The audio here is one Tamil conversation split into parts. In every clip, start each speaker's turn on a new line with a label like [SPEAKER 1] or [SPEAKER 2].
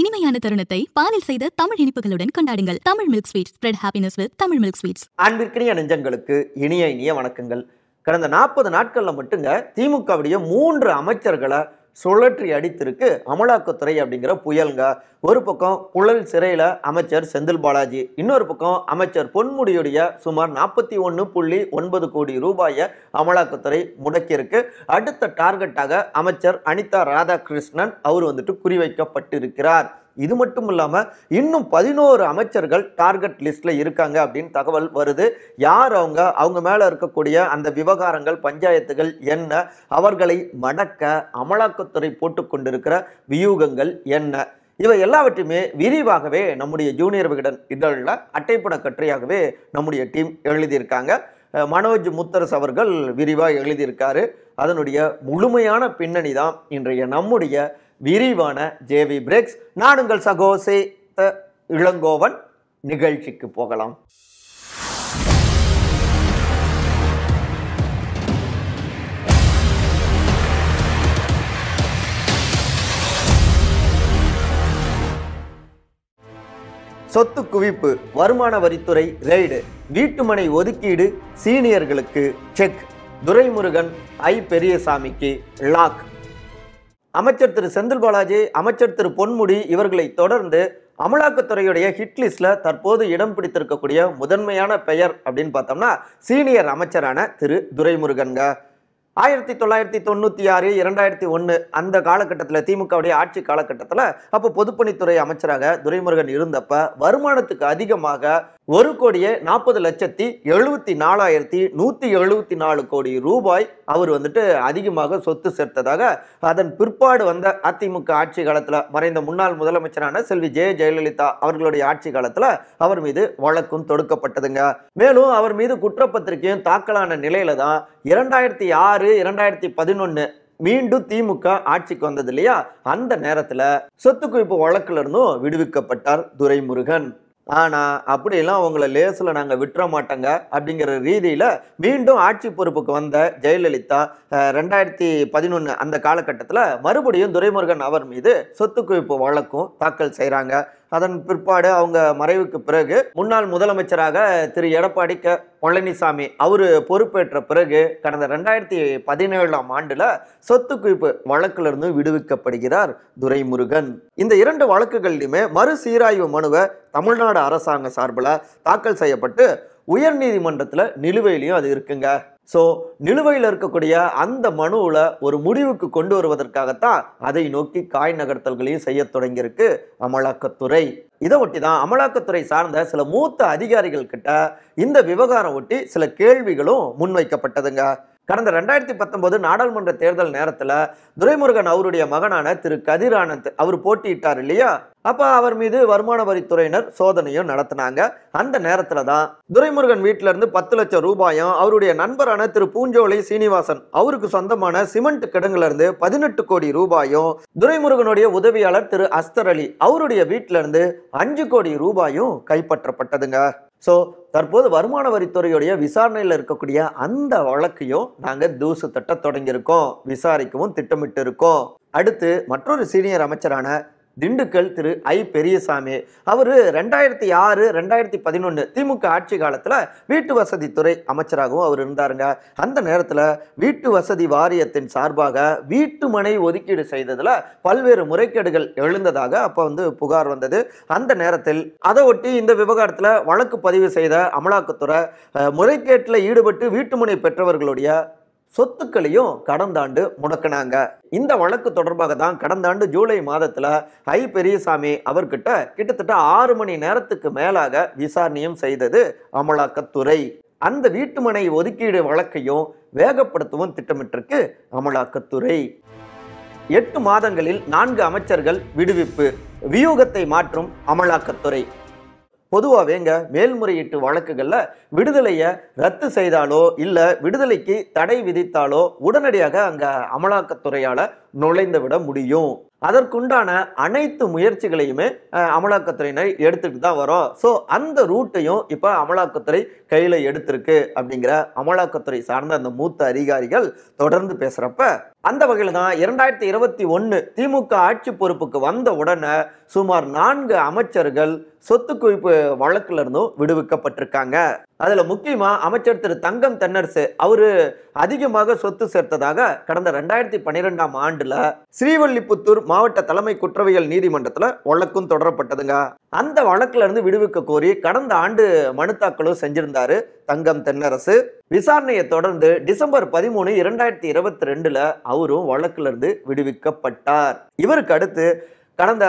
[SPEAKER 1] இனிமையான தருணத்தை பாலில் செய்த தமிழ் இனிப்புகளுடன் கொண்டாடுங்கள் Tamil milk sweets spread happiness with Tamil milk sweets அன்பிற்கினிய நெஞ்சங்களுக்கு இனிய இனிய வணக்கங்கள் கடந்த நாற்பது நாட்களில் மட்டுங்க திமுகவுடைய மூன்று அமைச்சர்களை சுழற்றி அடித்திருக்கு அமலாக்கத்துறை அப்படிங்கிற புயலுங்க ஒரு பக்கம் புழல் சிறையில் அமைச்சர் செந்தில் பாலாஜி இன்னொரு பக்கம் அமைச்சர் பொன்முடியுடைய சுமார் நாற்பத்தி ஒன்று புள்ளி ஒன்பது கோடி ரூபாயை அமலாக்கத்துறை முடக்கியிருக்கு அடுத்த டார்கெட்டாக அமைச்சர் அனிதா ராதாகிருஷ்ணன் அவர் வந்துட்டு குறிவைக்கப்பட்டிருக்கிறார் இது மட்டும் இல்லாமல் இன்னும் பதினோரு அமைச்சர்கள் டார்கெட் லிஸ்ட்டில் இருக்காங்க அப்படின்னு தகவல் வருது யார் அவங்க அவங்க மேலே இருக்கக்கூடிய அந்த விவகாரங்கள் பஞ்சாயத்துகள் என்ன அவர்களை மடக்க அமலாக்கத்துறை போட்டுக்கொண்டிருக்கிற வியூகங்கள் என்ன இவை எல்லாவற்றையுமே விரிவாகவே நம்முடைய ஜூனியர் விகடன் இதழில் அட்டைப்பட கற்றையாகவே நம்முடைய டீம் எழுதியிருக்காங்க மனோஜ் முத்தரசு அவர்கள் விரிவாக எழுதியிருக்காரு அதனுடைய முழுமையான பின்னணி தான் இன்றைய நம்முடைய விரிவான ஜேவி பிரேக்ஸ் நாடுங்கள் சகோசே இளங்கோவன் நிகழ்ச்சிக்கு போகலாம் சொத்து குவிப்பு வருமான வரித்துறை ரெய்டு வீட்டுமனை ஒதுக்கீடு சீனியர்களுக்கு செக் துரைமுருகன் ஐ பெரியசாமிக்கு லாக் அமைச்சர் திரு செந்தில் பாலாஜி அமைச்சர் திரு பொன்முடி இவர்களை தொடர்ந்து அமலாக்கத்துறையுடைய ஹிட்லிஸ்டில் தற்போது இடம் பிடித்திருக்கக்கூடிய முதன்மையான பெயர் அப்படின்னு பார்த்தோம்னா சீனியர் அமைச்சரான திரு துரைமுருகன்க ஆயிரத்தி தொள்ளாயிரத்தி தொண்ணூற்றி ஆறு இரண்டாயிரத்தி ஒன்று அந்த காலகட்டத்தில் திமுகவுடைய ஆட்சி காலகட்டத்தில் அப்போ பொதுப்பணித்துறை அமைச்சராக துரைமுருகன் இருந்தப்போ வருமானத்துக்கு அதிகமாக ஒரு கோடியே நாற்பது லட்சத்தி எழுபத்தி நாலாயிரத்தி நூற்றி எழுபத்தி நாலு கோடி ரூபாய் அவர் வந்துட்டு அதிகமாக சொத்து சேர்த்ததாக அதன் பிற்பாடு வந்த அதிமுக ஆட்சி காலத்தில் மறைந்த முன்னாள் முதலமைச்சரான செல்வி ஜெய ஜெயலலிதா அவர்களுடைய ஆட்சி காலத்தில் அவர் மீது வழக்கும் தொடுக்கப்பட்டதுங்க மேலும் அவர் மீது குற்றப்பத்திரிகையும் தாக்கலான நிலையில தான் இரண்டாயிரத்தி ஆறு இரண்டாயிரத்தி பதினொன்று மீண்டும் திமுக ஆட்சிக்கு வந்தது இல்லையா அந்த நேரத்தில் சொத்து குவிப்பு வழக்கிலிருந்தும் விடுவிக்கப்பட்டார் துரைமுருகன் ஆனால் எல்லாம் அவங்கள லேசில் நாங்கள் விட்டுற மாட்டோங்க அப்படிங்கிற ரீதியில் மீண்டும் ஆட்சி பொறுப்புக்கு வந்த ஜெயலலிதா ரெண்டாயிரத்தி பதினொன்று அந்த காலகட்டத்தில் மறுபடியும் துரைமுருகன் அவர் மீது சொத்து குவிப்பு வழக்கும் தாக்கல் செய்கிறாங்க அதன் பிற்பாடு அவங்க மறைவுக்கு பிறகு முன்னாள் முதலமைச்சராக திரு எடப்பாடி க பழனிசாமி அவர் பொறுப்பேற்ற பிறகு கடந்த ரெண்டாயிரத்தி பதினேழாம் ஆண்டில் சொத்து குவிப்பு வழக்கிலிருந்து விடுவிக்கப்படுகிறார் துரைமுருகன் இந்த இரண்டு வழக்குகளிலுமே மறுசீராய்வு மனுவை தமிழ்நாடு அரசாங்க சார்பில் தாக்கல் செய்யப்பட்டு உயர்நீதிமன்றத்தில் நிலுவையிலையும் அது இருக்குங்க ஸோ நிலுவையில் இருக்கக்கூடிய அந்த மனுவில் ஒரு முடிவுக்கு கொண்டு வருவதற்காகத்தான் அதை நோக்கி காய் நகர்த்தல்களையும் செய்ய தொடங்கியிருக்கு அமலாக்கத்துறை இதை ஒட்டி தான் அமலாக்கத்துறை சார்ந்த சில மூத்த அதிகாரிகள் கிட்ட இந்த விவகாரம் ஒட்டி சில கேள்விகளும் முன்வைக்கப்பட்டதுங்க கடந்த ரெண்டாயிரத்தி பத்தொன்பது நாடாளுமன்ற தேர்தல் நேரத்தில் துரைமுருகன் அவருடைய மகனான திரு கதிர் ஆனந்த் அவர் போட்டியிட்டார் இல்லையா அப்போ அவர் மீது வருமான வரித்துறையினர் சோதனையும் நடத்தினாங்க அந்த நேரத்தில் தான் துரைமுருகன் இருந்து பத்து லட்சம் ரூபாயும் அவருடைய நண்பரான திரு பூஞ்சோலை சீனிவாசன் அவருக்கு சொந்தமான சிமெண்ட் கிடங்கிலிருந்து பதினெட்டு கோடி ரூபாயும் துரைமுருகனுடைய உதவியாளர் திரு அஸ்தர் அலி அவருடைய இருந்து அஞ்சு கோடி ரூபாயும் கைப்பற்றப்பட்டதுங்க ஸோ தற்போது வருமான வரித்துறையுடைய விசாரணையில் இருக்கக்கூடிய அந்த வழக்கையும் நாங்கள் தூசு தட்ட தொடங்கியிருக்கோம் விசாரிக்கவும் திட்டமிட்டு இருக்கோம் அடுத்து மற்றொரு சீனியர் அமைச்சரான திண்டுக்கல் திரு ஐ பெரியசாமி அவர் ரெண்டாயிரத்தி ஆறு ரெண்டாயிரத்தி பதினொன்று திமுக ஆட்சி காலத்தில் வீட்டு வசதித்துறை அமைச்சராகவும் அவர் இருந்தாருங்க அந்த நேரத்தில் வீட்டு வசதி வாரியத்தின் சார்பாக வீட்டு மனை ஒதுக்கீடு செய்ததில் பல்வேறு முறைகேடுகள் எழுந்ததாக அப்போ வந்து புகார் வந்தது அந்த நேரத்தில் அதை ஒட்டி இந்த விவகாரத்தில் வழக்கு பதிவு செய்த அமலாக்கத்துறை முறைகேட்டில் ஈடுபட்டு வீட்டுமனை பெற்றவர்களுடைய சொத்துக்களையும் கடந்த ஆண்டு முடக்கினாங்க இந்த வழக்கு தொடர்பாக தான் கடந்த ஆண்டு ஜூலை மாதத்தில் ஐ பெரியசாமி அவர்கிட்ட கிட்டத்தட்ட ஆறு மணி நேரத்துக்கு மேலாக விசாரணையும் செய்தது அமலாக்கத்துறை அந்த வீட்டுமனை ஒதுக்கீடு வழக்கையும் வேகப்படுத்தவும் திட்டமிட்டிருக்கு அமலாக்கத்துறை எட்டு மாதங்களில் நான்கு அமைச்சர்கள் விடுவிப்பு வியூகத்தை மாற்றும் அமலாக்கத்துறை பொதுவாகவேங்க மேல்முறையீட்டு வழக்குகளில் விடுதலையை ரத்து செய்தாலோ இல்லை விடுதலைக்கு தடை விதித்தாலோ உடனடியாக அங்கே அமலாக்கத்துறையால் நுழைந்து விட முடியும் அதற்குண்டான அனைத்து முயற்சிகளையுமே அமலாக்கத்துறையினர் எடுத்துட்டு தான் வரோம் ஸோ அந்த ரூட்டையும் இப்போ அமலாக்கத்துறை கையில் எடுத்திருக்கு அப்படிங்கிற அமலாக்கத்துறை சார்ந்த அந்த மூத்த அதிகாரிகள் தொடர்ந்து பேசுகிறப்ப அந்த வகையில் தான் இரண்டாயிரத்தி இருபத்தி ஒன்று திமுக ஆட்சி பொறுப்புக்கு வந்த உடனே சுமார் நான்கு அமைச்சர்கள் சொத்து குவிப்பு வழக்கிலிருந்தும் விடுவிக்கப்பட்டிருக்காங்க அதில் முக்கியமாக அமைச்சர் திரு தங்கம் தென்னரசு அவர் அதிகமாக சொத்து சேர்த்ததாக கடந்த ரெண்டாயிரத்தி பன்னிரெண்டாம் ஆண்டில் ஸ்ரீவல்லிபுத்தூர் மாவட்ட தலைமை குற்றவியல் நீதிமன்றத்தில் வழக்கும் தொடரப்பட்டதுங்க அந்த வழக்கிலிருந்து விடுவிக்க கோரி கடந்த ஆண்டு மனு தாக்கலும் செஞ்சிருந்தார் தங்கம் தென்னரசு விசாரணையை தொடர்ந்து டிசம்பர் பதிமூணு இரண்டாயிரத்தி இருபத்தி ரெண்டில் அவரும் வழக்கிலிருந்து விடுவிக்கப்பட்டார் இவருக்கு அடுத்து கடந்த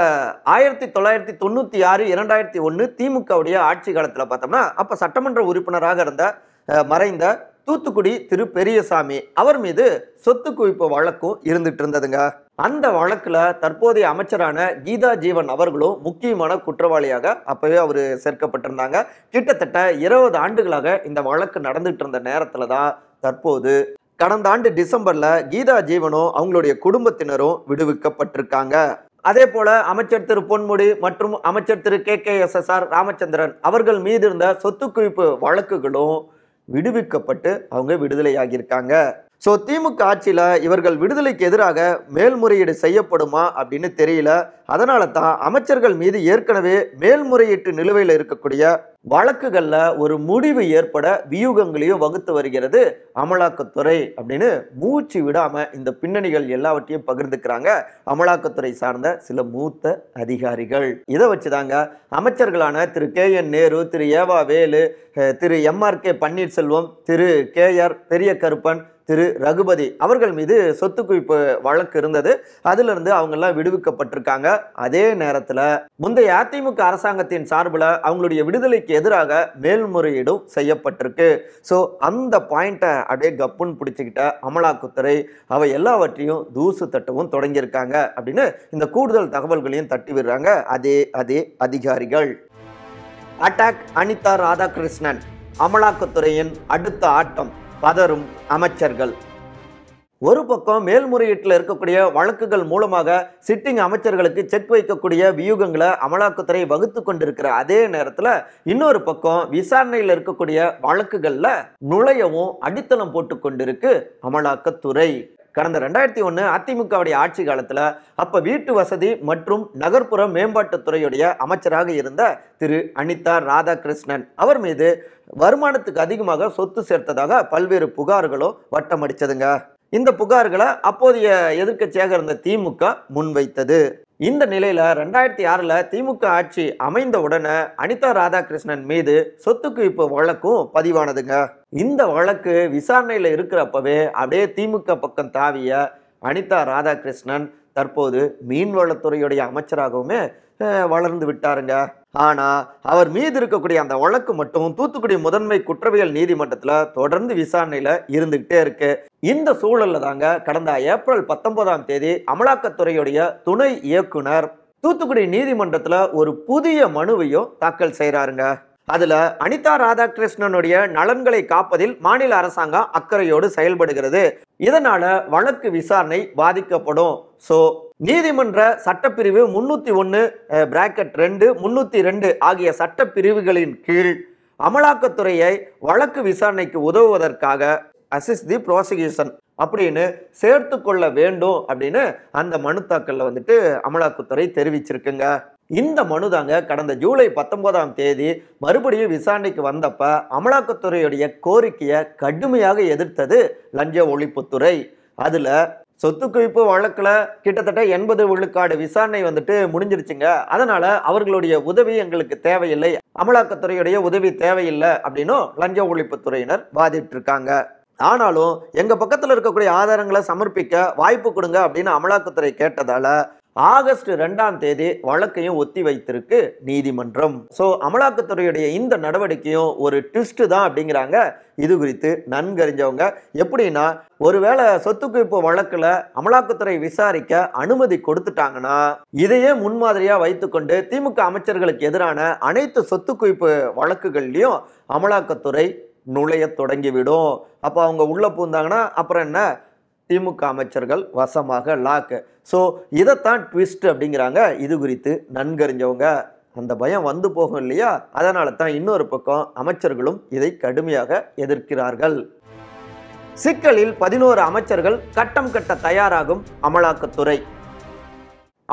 [SPEAKER 1] ஆயிரத்தி தொள்ளாயிரத்தி தொண்ணூற்றி ஆறு இரண்டாயிரத்தி ஒன்று திமுகவுடைய ஆட்சி காலத்தில் பார்த்தோம்னா அப்போ சட்டமன்ற உறுப்பினராக இருந்த மறைந்த தூத்துக்குடி திரு பெரியசாமி அவர் மீது சொத்து குவிப்பு வழக்கும் இருந்துட்டு இருந்ததுங்க அந்த வழக்கில் தற்போதைய அமைச்சரான கீதா ஜீவன் அவர்களும் முக்கியமான குற்றவாளியாக அப்போவே அவர் சேர்க்கப்பட்டிருந்தாங்க கிட்டத்தட்ட இருபது ஆண்டுகளாக இந்த வழக்கு நடந்துட்டு இருந்த நேரத்தில் தான் தற்போது கடந்த ஆண்டு டிசம்பரில் கீதா ஜீவனும் அவங்களுடைய குடும்பத்தினரும் விடுவிக்கப்பட்டிருக்காங்க அதே போல அமைச்சர் திரு பொன்முடி மற்றும் அமைச்சர் Thiru K K S S R Ramachandran அவர்கள் மீது இருந்த சொத்து குவிப்பு வழக்குகளும் விடுவிக்கப்பட்டு அவங்க விடுதலையாகியிருக்காங்க ஸோ திமுக ஆட்சியில் இவர்கள் விடுதலைக்கு எதிராக மேல்முறையீடு செய்யப்படுமா அப்படின்னு தெரியல அதனால தான் அமைச்சர்கள் மீது ஏற்கனவே மேல்முறையீட்டு நிலுவையில் இருக்கக்கூடிய வழக்குகளில் ஒரு முடிவு ஏற்பட வியூகங்களையும் வகுத்து வருகிறது அமலாக்கத்துறை அப்படின்னு மூச்சு விடாமல் இந்த பின்னணிகள் எல்லாவற்றையும் பகிர்ந்துக்கிறாங்க அமலாக்கத்துறை சார்ந்த சில மூத்த அதிகாரிகள் இதை வச்சு தாங்க அமைச்சர்களான திரு K N Nehru Thiru EV Velu Thiru MRK K Panneerselvam Thiru K R Periyakaruppan திரு ரகுபதி அவர்கள் மீது சொத்து குவிப்பு வழக்கு இருந்தது அவங்க அவங்கெல்லாம் விடுவிக்கப்பட்டிருக்காங்க அதே நேரத்தில் முந்தைய அதிமுக அரசாங்கத்தின் சார்பில் அவங்களுடைய விடுதலைக்கு எதிராக மேல்முறையீடும் செய்யப்பட்டிருக்கு ஸோ அந்த பாயிண்ட்டை அப்படியே கப்புன்னு பிடிச்சிக்கிட்ட அமலாக்கத்துறை அவை எல்லாவற்றையும் தூசு தட்டவும் தொடங்கியிருக்காங்க அப்படின்னு இந்த கூடுதல் தகவல்களையும் தட்டி விடுறாங்க அதே அதே அதிகாரிகள் அட்டாக் அனிதா ராதாகிருஷ்ணன் அமலாக்கத்துறையின் அடுத்த ஆட்டம் பதறும் அமைச்சர்கள் ஒரு பக்கம் மேல்முறையீட்டில் இருக்கக்கூடிய வழக்குகள் மூலமாக சிட்டிங் அமைச்சர்களுக்கு செக் வைக்கக்கூடிய வியூகங்களை அமலாக்கத்துறை வகுத்து கொண்டிருக்கிற அதே நேரத்தில் இன்னொரு பக்கம் விசாரணையில் இருக்கக்கூடிய வழக்குகளில் நுழையவும் அடித்தளம் போட்டு கொண்டிருக்கு அமலாக்கத்துறை கடந்த ரெண்டாயிரத்தி ஒன்று அதிமுகவுடைய ஆட்சி காலத்தில் அப்போ வீட்டு வசதி மற்றும் நகர்ப்புற மேம்பாட்டுத்துறையுடைய அமைச்சராக இருந்த திரு அனிதா ராதாகிருஷ்ணன் அவர் மீது வருமானத்துக்கு அதிகமாக சொத்து சேர்த்ததாக பல்வேறு புகார்களோ வட்டமடிச்சதுங்க இந்த புகார்களை அப்போதைய எதிர்க்கட்சியாக இருந்த திமுக முன்வைத்தது இந்த நிலையில் ரெண்டாயிரத்தி ஆறில் திமுக ஆட்சி அமைந்த உடனே அனிதா ராதாகிருஷ்ணன் மீது சொத்து குவிப்பு வழக்கும் பதிவானதுங்க இந்த வழக்கு விசாரணையில் இருக்கிறப்பவே அப்படியே திமுக பக்கம் தாவிய அனிதா ராதாகிருஷ்ணன் தற்போது மீன்வளத்துறையுடைய அமைச்சராகவுமே வளர்ந்து விட்டாருங்க ஆனால் அவர் மீது இருக்கக்கூடிய அந்த வழக்கு மட்டும் தூத்துக்குடி முதன்மை குற்றவியல் நீதிமன்றத்தில் தொடர்ந்து விசாரணையில் இருந்துக்கிட்டே இருக்கு இந்த சூழலில் தாங்க கடந்த ஏப்ரல் பத்தொன்பதாம் தேதி அமலாக்கத்துறையுடைய துணை இயக்குனர் தூத்துக்குடி நீதிமன்றத்தில் ஒரு புதிய மனுவையும் தாக்கல் செய்கிறாருங்க அதில் அனிதா ராதாகிருஷ்ணனுடைய நலன்களை காப்பதில் மாநில அரசாங்கம் அக்கறையோடு செயல்படுகிறது இதனால் வழக்கு விசாரணை பாதிக்கப்படும் ஸோ நீதிமன்ற சட்டப்பிரிவு முன்னூற்றி ஒன்று பிராக்கெட் ரெண்டு முன்னூற்றி ரெண்டு ஆகிய சட்டப்பிரிவுகளின் கீழ் அமலாக்கத்துறையை வழக்கு விசாரணைக்கு உதவுவதற்காக அசிஸ் தி ப்ராசிக்யூஷன் அப்படின்னு சேர்த்து கொள்ள வேண்டும் அப்படின்னு அந்த மனு தாக்கலில் வந்துட்டு அமலாக்கத்துறை தெரிவிச்சிருக்குங்க இந்த மனு தாங்க கடந்த ஜூலை பத்தொன்பதாம் தேதி மறுபடியும் விசாரணைக்கு வந்தப்ப அமலாக்கத்துறையுடைய கோரிக்கையை கடுமையாக எதிர்த்தது லஞ்ச ஒழிப்புத்துறை அதில் சொத்து குவிப்பு வழக்கில் கிட்டத்தட்ட எண்பது விழுக்காடு விசாரணை வந்துட்டு முடிஞ்சிருச்சுங்க அதனால் அவர்களுடைய உதவி எங்களுக்கு தேவையில்லை அமலாக்கத்துறையுடைய உதவி தேவையில்லை அப்படின்னும் லஞ்ச ஒழிப்புத்துறையினர் வாதிட்டு இருக்காங்க ஆனாலும் எங்கள் பக்கத்தில் இருக்கக்கூடிய ஆதாரங்களை சமர்ப்பிக்க வாய்ப்பு கொடுங்க அப்படின்னு அமலாக்கத்துறை கேட்டதால் ஆகஸ்ட் ரெண்டாம் தேதி வழக்கையும் ஒத்தி வைத்திருக்கு நீதிமன்றம் ஸோ அமலாக்கத்துறையுடைய இந்த நடவடிக்கையும் ஒரு ட்விஸ்ட் தான் அப்படிங்கிறாங்க இது குறித்து நன்கறிஞ்சவங்க எப்படின்னா ஒருவேளை சொத்து குவிப்பு வழக்கில் அமலாக்கத்துறை விசாரிக்க அனுமதி கொடுத்துட்டாங்கன்னா இதையே முன்மாதிரியாக வைத்துக்கொண்டு திமுக அமைச்சர்களுக்கு எதிரான அனைத்து சொத்து குவிப்பு வழக்குகள்லையும் அமலாக்கத்துறை நுழைய தொடங்கிவிடும் அப்போ அவங்க உள்ளே பூந்தாங்கன்னா அப்புறம் என்ன திமுக அமைச்சர்கள் வசமாக லாக்கு ஸோ இதைத்தான் ட்விஸ்ட் அப்படிங்கிறாங்க இது குறித்து நன்கறிஞ்சவங்க அந்த பயம் வந்து போகும் இல்லையா அதனால தான் இன்னொரு பக்கம் அமைச்சர்களும் இதை கடுமையாக எதிர்க்கிறார்கள் சிக்கலில் பதினோரு அமைச்சர்கள் கட்டம் கட்ட தயாராகும் அமலாக்கத்துறை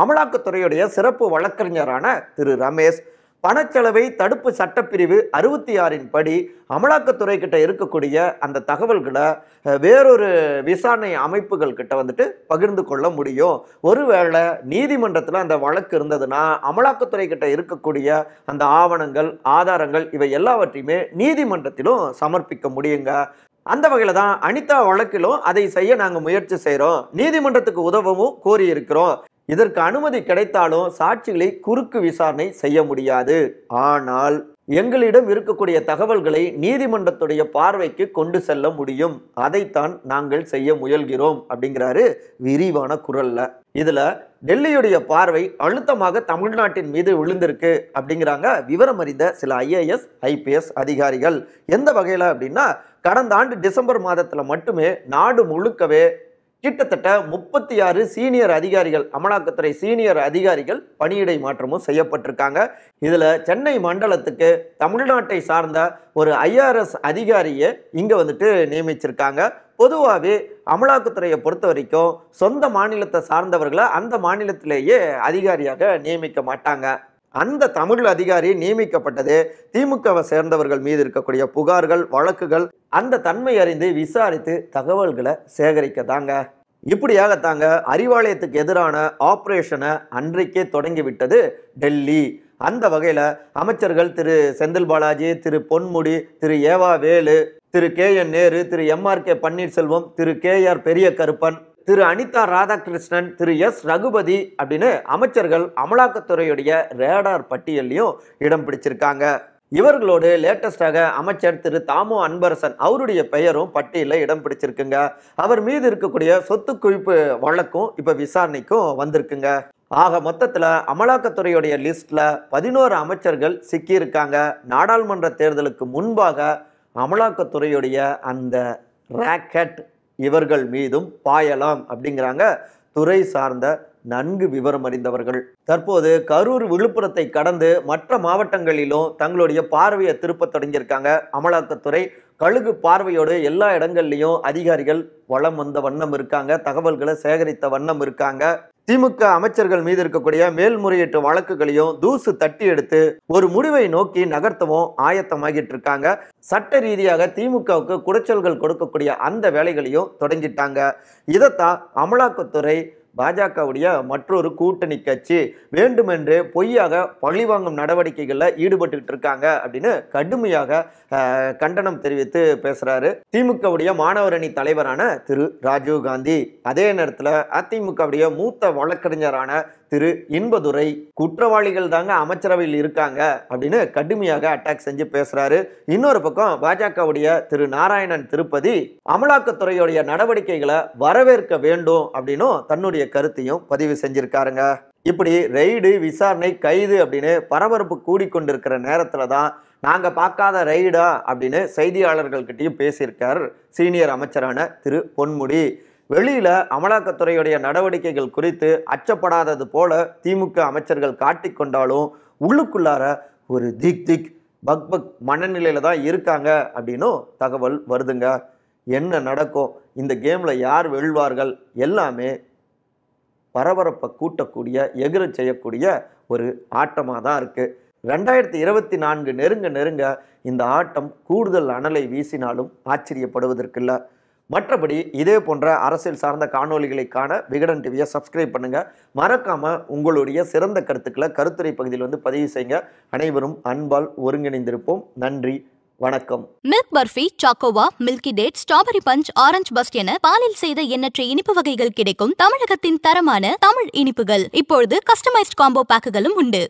[SPEAKER 1] அமலாக்கத்துறையுடைய சிறப்பு வழக்கறிஞரான திரு ரமேஷ் பணச்செலவை தடுப்பு சட்டப்பிரிவு அறுபத்தி ஆறின் படி அமலாக்கத்துறை கிட்ட இருக்கக்கூடிய அந்த தகவல்களை வேறொரு விசாரணை அமைப்புகள் கிட்ட வந்துட்டு பகிர்ந்து கொள்ள முடியும் ஒருவேளை நீதிமன்றத்தில் அந்த வழக்கு இருந்ததுன்னா அமலாக்கத்துறை கிட்ட இருக்கக்கூடிய அந்த ஆவணங்கள் ஆதாரங்கள் இவை எல்லாவற்றையுமே நீதிமன்றத்திலும் சமர்ப்பிக்க முடியுங்க அந்த வகையில் தான் அனிதா வழக்கிலும் அதை செய்ய நாங்கள் முயற்சி செய்கிறோம் நீதிமன்றத்துக்கு உதவவும் கோரியிருக்கிறோம் இதற்கு அனுமதி கிடைத்தாலும் சாட்சிகளை குறுக்கு விசாரணை செய்ய முடியாது ஆனால் எங்களிடம் இருக்கக்கூடிய தகவல்களை நீதிமன்றத்துடைய பார்வைக்கு கொண்டு செல்ல முடியும் அதைத்தான் நாங்கள் செய்ய முயல்கிறோம் அப்படிங்கிறாரு விரிவான குரல்ல இதுல டெல்லியுடைய பார்வை அழுத்தமாக தமிழ்நாட்டின் மீது விழுந்திருக்கு அப்படிங்கிறாங்க விவரம் அறிந்த சில ஐஏஎஸ் ஐபிஎஸ் அதிகாரிகள் எந்த வகையில் அப்படின்னா கடந்த ஆண்டு டிசம்பர் மாதத்தில் மட்டுமே நாடு முழுக்கவே கிட்டத்தட்ட முப்பத்தி ஆறு சீனியர் அதிகாரிகள் அமலாக்கத்துறை சீனியர் அதிகாரிகள் பணியிடை மாற்றமும் செய்யப்பட்டிருக்காங்க இதில் சென்னை மண்டலத்துக்கு தமிழ்நாட்டை சார்ந்த ஒரு ஐஆர்எஸ் அதிகாரியை இங்கே வந்துட்டு நியமிச்சிருக்காங்க பொதுவாகவே அமலாக்கத்துறையை பொறுத்த வரைக்கும் சொந்த மாநிலத்தை சார்ந்தவர்களை அந்த மாநிலத்திலேயே அதிகாரியாக நியமிக்க மாட்டாங்க அந்த தமிழ் அதிகாரி நியமிக்கப்பட்டது திமுகவை சேர்ந்தவர்கள் மீது இருக்கக்கூடிய புகார்கள் வழக்குகள் அந்த தன்மை அறிந்து விசாரித்து தகவல்களை சேகரிக்க தாங்க இப்படியாக தாங்க அறிவாலயத்துக்கு எதிரான ஆப்ரேஷனை அன்றைக்கே தொடங்கிவிட்டது டெல்லி அந்த வகையில் அமைச்சர்கள் திரு செந்தில் பாலாஜி திரு Ponmudi Thiru EV Velu Thiru K N Nehru Thiru MRK K Panneerselvam Thiru K R Periyakaruppan Thiru Anitha Radhakrishnan Thiru S Regupathy அப்படின்னு அமைச்சர்கள் அமலாக்கத்துறையுடைய ரேடார் பட்டியல்லையும் இடம் பிடிச்சிருக்காங்க இவர்களோடு லேட்டஸ்டாக அமைச்சர் திரு தாமு அன்பரசன் அவருடைய பெயரும் பட்டியலில் இடம் பிடிச்சிருக்குங்க அவர் மீது இருக்கக்கூடிய சொத்து குவிப்பு வழக்கும் இப்போ விசாரணைக்கும் வந்திருக்குங்க ஆக மொத்தத்தில் அமலாக்கத்துறையுடைய லிஸ்ட்டில் பதினோரு அமைச்சர்கள் சிக்கியிருக்காங்க நாடாளுமன்ற தேர்தலுக்கு முன்பாக அமலாக்கத்துறையுடைய அந்த ரேக்கெட் இவர்கள் மீதும் பாயலாம் அப்படிங்கிறாங்க துறை சார்ந்த நன்கு விவரம் அறிந்தவர்கள் தற்போது கரூர் விழுப்புரத்தை கடந்து மற்ற மாவட்டங்களிலும் தங்களுடைய பார்வையை திருப்ப தொடங்கியிருக்காங்க அமலாக்கத்துறை கழுகு பார்வையோடு எல்லா இடங்கள்லையும் அதிகாரிகள் வளம் வந்த வண்ணம் இருக்காங்க தகவல்களை சேகரித்த வண்ணம் இருக்காங்க திமுக அமைச்சர்கள் மீது இருக்கக்கூடிய மேல்முறையீட்டு வழக்குகளையும் தூசு தட்டி எடுத்து ஒரு முடிவை நோக்கி நகர்த்தவும் ஆயத்தமாகிட்டு இருக்காங்க சட்ட ரீதியாக திமுகவுக்கு குடைச்சல்கள் கொடுக்கக்கூடிய அந்த வேலைகளையும் தொடங்கிட்டாங்க இதைத்தான் அமலாக்கத்துறை பாஜகவுடைய மற்றொரு கூட்டணி கட்சி வேண்டுமென்றே பொய்யாக பழிவாங்கும் நடவடிக்கைகளில் ஈடுபட்டுக்கிட்டு இருக்காங்க அப்படின்னு கடுமையாக கண்டனம் தெரிவித்து பேசுகிறாரு திமுகவுடைய மாணவர் அணி தலைவரான திரு ராஜீவ்காந்தி அதே நேரத்தில் அதிமுகவுடைய மூத்த வழக்கறிஞரான திரு இன்பதுரை குற்றவாளிகள் தாங்க அமைச்சரவையில் இருக்காங்க அப்படின்னு கடுமையாக அட்டாக் செஞ்சு பேசுறாரு இன்னொரு பக்கம் பாஜகவுடைய திரு நாராயணன் திருப்பதி அமலாக்கத்துறையுடைய நடவடிக்கைகளை வரவேற்க வேண்டும் அப்படின்னும் தன்னுடைய கருத்தையும் பதிவு செஞ்சிருக்காருங்க இப்படி ரெய்டு விசாரணை கைது அப்படின்னு பரபரப்பு கூடிக்கொண்டிருக்கிற நேரத்தில் தான் நாங்கள் பார்க்காத ரைடா அப்படின்னு செய்தியாளர்கள்கிட்டையும் பேசியிருக்கார் சீனியர் அமைச்சரான திரு பொன்முடி வெளியில அமலாக்கத்துறையுடைய நடவடிக்கைகள் குறித்து அச்சப்படாதது போல திமுக அமைச்சர்கள் காட்டிக்கொண்டாலும் உள்ளுக்குள்ளார ஒரு திக் திக் பக் பக் மனநிலையில தான் இருக்காங்க அப்படின்னும் தகவல் வருதுங்க என்ன நடக்கும் இந்த கேமில் யார் வெல்வார்கள் எல்லாமே பரபரப்பை கூட்டக்கூடிய எகிர செய்யக்கூடிய ஒரு ஆட்டமாக தான் இருக்குது ரெண்டாயிரத்தி இருபத்தி நான்கு நெருங்க நெருங்க இந்த ஆட்டம் கூடுதல் அனலை வீசினாலும் ஆச்சரியப்படுவதற்கில்லை மற்றபடி இதே போன்ற அரசியல் சார்ந்த காணொலிகளை காண விகடன் டிவியை சப்ஸ்கிரைப் பண்ணுங்கள் மறக்காமல் உங்களுடைய சிறந்த கருத்துக்களை கருத்துரை பகுதியில் வந்து பதிவு செய்யுங்க அனைவரும் அன்பால் ஒருங்கிணைந்திருப்போம் நன்றி வணக்கம் மில்க் பர்ஃபி சாக்கோவா milky date strawberry punch orange burst என பாலில் செய்த எண்ணற்ற இனிப்பு வகைகள் கிடைக்கும் தமிழகத்தின் தரமான தமிழ் இனிப்புகள் இப்பொழுது கஸ்டமைஸ்ட் காம்போ பேக்குகளும் உண்டு